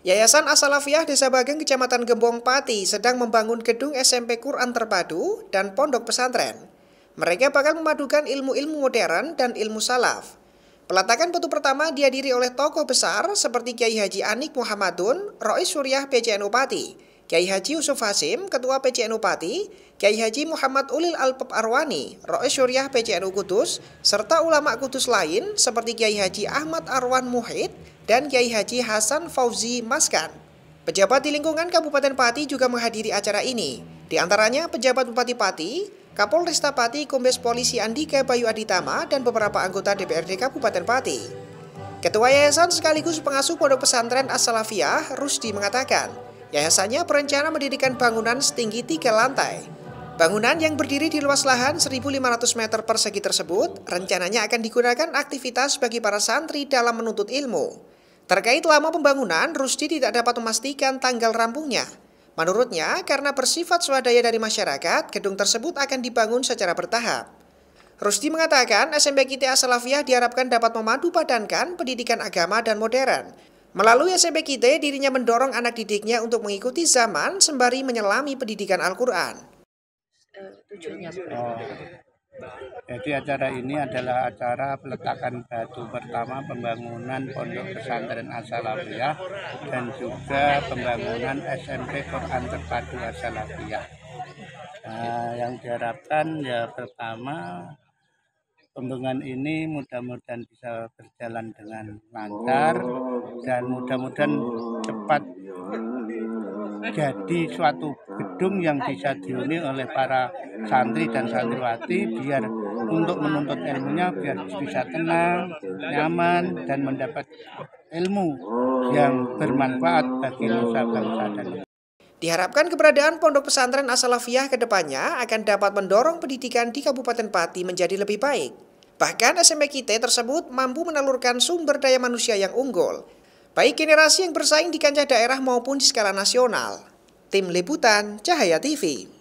Yayasan Asalafiyah Desa Bageng Kecamatan Gembong Pati sedang membangun gedung SMP Quran terpadu dan pondok pesantren. Mereka bakal memadukan ilmu-ilmu modern dan ilmu salaf. Pelatakan batu pertama dihadiri oleh tokoh besar seperti Kiai Haji Anik Muhammadun, Rois Suryah PCNU Pati, Kiai Haji Yusuf Hasim, Ketua PCNU Pati, Kiai Haji Muhammad Ulil Alpep Arwani, Roes Syuriah PCNU Kudus, serta ulama Kudus lain seperti Kiai Haji Ahmad Arwan Muhid dan Kiai Haji Hasan Fauzi Maskan. Pejabat di lingkungan Kabupaten Pati juga menghadiri acara ini. Di antaranya pejabat Bupati Pati, Kapolresta Pati Kombes Polisi Andika Bayu Aditama dan beberapa anggota DPRD Kabupaten Pati. Ketua Yayasan sekaligus pengasuh Pondok Pesantren As-Salafiyah, Rusdi mengatakan, Yayasannya berencana mendirikan bangunan setinggi tiga lantai. Bangunan yang berdiri di luas lahan 1.500 meter persegi tersebut rencananya akan digunakan aktivitas bagi para santri dalam menuntut ilmu. Terkait lama pembangunan, Rusdi tidak dapat memastikan tanggal rampungnya. Menurutnya, karena bersifat swadaya dari masyarakat, gedung tersebut akan dibangun secara bertahap. Rusdi mengatakan SMP KTA Salafiyah diharapkan dapat memadu padankan pendidikan agama dan modern, Melalui SMPKT, dirinya mendorong anak didiknya untuk mengikuti zaman sembari menyelami pendidikan Al-Quran. Tujuannya oh. Jadi acara ini adalah acara peletakan batu pertama pembangunan Pondok Pesantren Asalafiyah dan juga pembangunan SMP Quran Terpadu Asalafiyah. Nah, yang diharapkan ya pertama Pembangunan ini mudah-mudahan bisa berjalan dengan lancar dan mudah-mudahan cepat jadi suatu gedung yang bisa disaduni oleh para santri dan santriwati biar untuk menuntut ilmunya biar bisa tenang, nyaman dan mendapat ilmu yang bermanfaat bagi nusa bangsa dan Diharapkan keberadaan pondok pesantren Asalafiyah ke depannya akan dapat mendorong pendidikan di Kabupaten Pati menjadi lebih baik. Bahkan SMKIT tersebut mampu menelurkan sumber daya manusia yang unggul, baik generasi yang bersaing di kancah daerah maupun di skala nasional. Tim Liputan Cahaya TV